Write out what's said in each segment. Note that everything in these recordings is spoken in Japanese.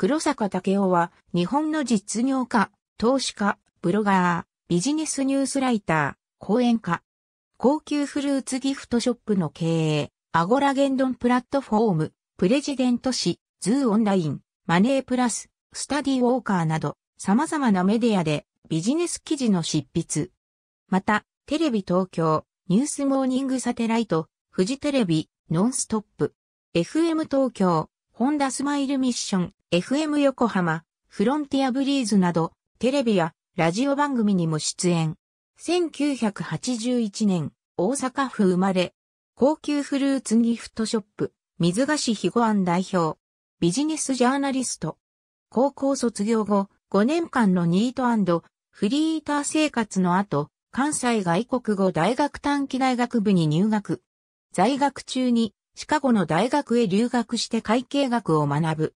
黒坂武雄は、日本の実業家、投資家、ブロガー、ビジネスニュースライター、講演家。高級フルーツギフトショップの経営、アゴラドンプラットフォーム、プレジデント誌、ズーオンライン、マネープラス、スタディウォーカーなど、様々なメディアでビジネス記事の執筆。また、テレビ東京、ニュースモーニングサテライト、フジテレビ、ノンストップ、FM 東京、ホンダスマイルミッション、FM 横浜、フロンティアブリーズなど、テレビやラジオ番組にも出演。1981年、大阪府生まれ、高級フルーツギフトショップ、水菓子肥後庵代表、ビジネスジャーナリスト。高校卒業後、5年間のニートフリーーター生活の後、関西外国語大学短期大学部に入学。在学中にシカゴの大学へ留学して会計学を学ぶ。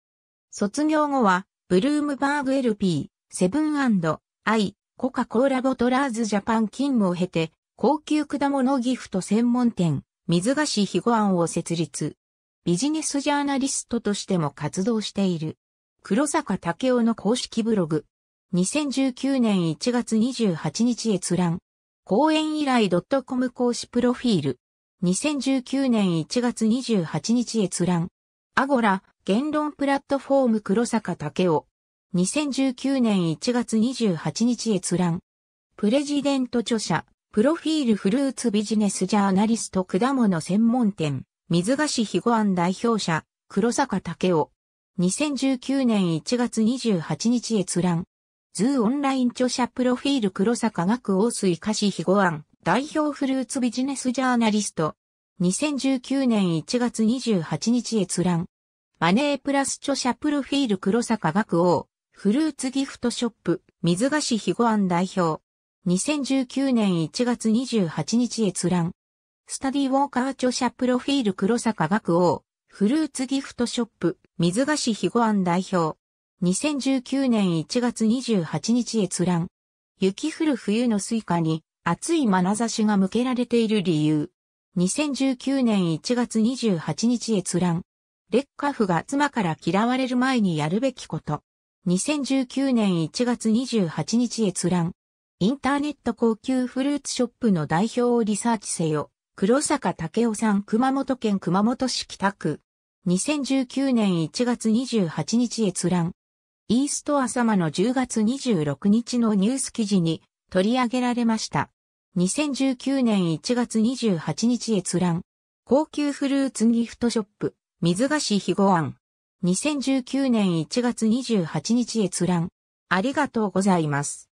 卒業後は、ブルームバーグ LP、セブンアイ、コカ・コーラボトラーズジャパン勤務を経て、高級果物ギフト専門店、水菓子ゴア庵を設立。ビジネスジャーナリストとしても活動している。黒坂武雄の公式ブログ。2019年1月28日閲覧。公演以来 .com 講師プロフィール。2019年1月28日閲覧。アゴラ、言論プラットフォーム黒坂武雄。2019年1月28日閲覧。プレジデント著者、プロフィールフルーツビジネスジャーナリスト果物専門店、水菓子肥後案代表者、黒坂武雄。2019年1月28日閲覧。ズーオンライン著者プロフィール黒坂学王水菓子肥後案代表フルーツビジネスジャーナリスト、2019年1月28日閲覧。マネープラス著者プロフィール黒坂学王、フルーツギフトショップ、水菓子肥後庵代表。2019年1月28日閲覧。スタディウォーカー著者プロフィール黒坂学王、フルーツギフトショップ、水菓子肥後庵代表。2019年1月28日閲覧。雪降る冬のスイカに熱い眼差しが向けられている理由。2019年1月28日閲覧。レッカフが妻から嫌われる前にやるべきこと。2019年1月28日閲覧。インターネット高級フルーツショップの代表をリサーチせよ。黒坂武雄さん熊本県熊本市北区。2019年1月28日閲覧。イーストア様の10月26日のニュース記事に取り上げられました。2019年1月28日閲覧。高級フルーツギフトショップ、水菓子ひごあん。2019年1月28日閲覧。ありがとうございます。